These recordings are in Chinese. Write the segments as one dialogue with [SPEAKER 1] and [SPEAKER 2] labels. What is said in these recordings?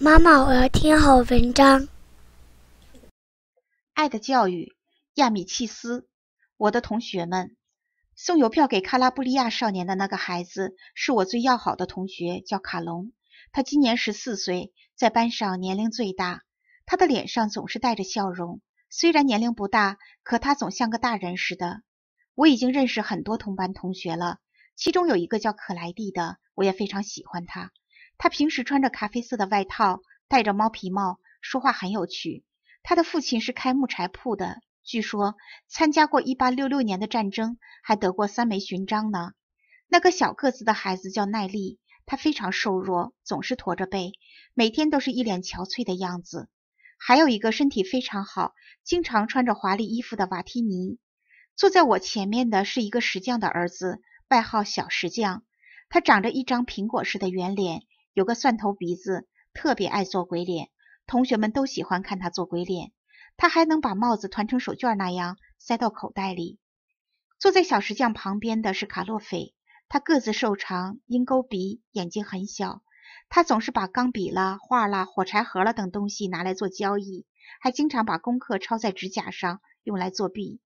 [SPEAKER 1] 妈妈，我要听好文章。《爱的教育》，亚米契斯。我的同学们，送邮票给卡拉布利亚少年的那个孩子，是我最要好的同学，叫卡隆。他今年十四岁，在班上年龄最大。他的脸上总是带着笑容，虽然年龄不大，可他总像个大人似的。我已经认识很多同班同学了，其中有一个叫可莱蒂的，我也非常喜欢他。他平时穿着咖啡色的外套，戴着猫皮帽，说话很有趣。他的父亲是开木柴铺的，据说参加过一八六六年的战争，还得过三枚勋章呢。那个小个子的孩子叫奈利，他非常瘦弱，总是驼着背，每天都是一脸憔悴的样子。还有一个身体非常好，经常穿着华丽衣服的瓦提尼。坐在我前面的是一个石匠的儿子，外号小石匠。他长着一张苹果似的圆脸。有个蒜头鼻子，特别爱做鬼脸，同学们都喜欢看他做鬼脸。他还能把帽子团成手绢那样塞到口袋里。坐在小石匠旁边的是卡洛菲，他个子瘦长，鹰钩鼻，眼睛很小。他总是把钢笔啦、画啦、火柴盒啦等东西拿来做交易，还经常把功课抄在指甲上用来作弊。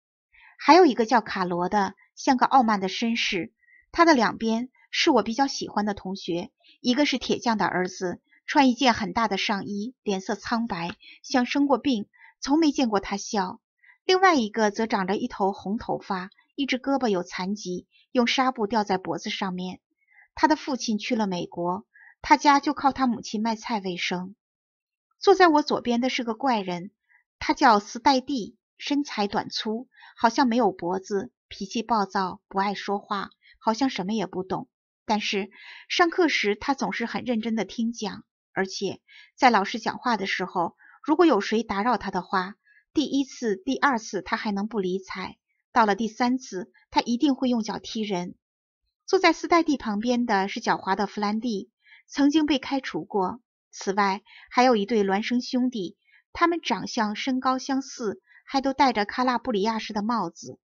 [SPEAKER 1] 还有一个叫卡罗的，像个傲慢的绅士。他的两边。是我比较喜欢的同学，一个是铁匠的儿子，穿一件很大的上衣，脸色苍白，像生过病，从没见过他笑；另外一个则长着一头红头发，一只胳膊有残疾，用纱布吊在脖子上面。他的父亲去了美国，他家就靠他母亲卖菜为生。坐在我左边的是个怪人，他叫斯戴蒂，身材短粗，好像没有脖子，脾气暴躁，不爱说话，好像什么也不懂。但是上课时，他总是很认真地听讲，而且在老师讲话的时候，如果有谁打扰他的话，第一次、第二次他还能不理睬，到了第三次，他一定会用脚踢人。坐在斯黛蒂旁边的是狡猾的弗兰蒂，曾经被开除过。此外，还有一对孪生兄弟，他们长相、身高相似，还都戴着卡拉布里亚式的帽子。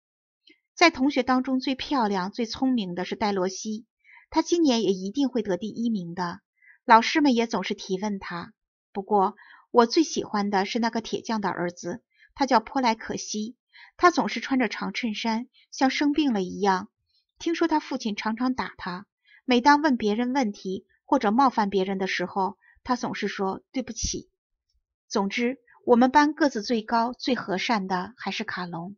[SPEAKER 1] 在同学当中，最漂亮、最聪明的是戴罗西。他今年也一定会得第一名的。老师们也总是提问他。不过，我最喜欢的是那个铁匠的儿子，他叫波莱可西。他总是穿着长衬衫，像生病了一样。听说他父亲常常打他。每当问别人问题或者冒犯别人的时候，他总是说对不起。总之，我们班个子最高、最和善的还是卡隆。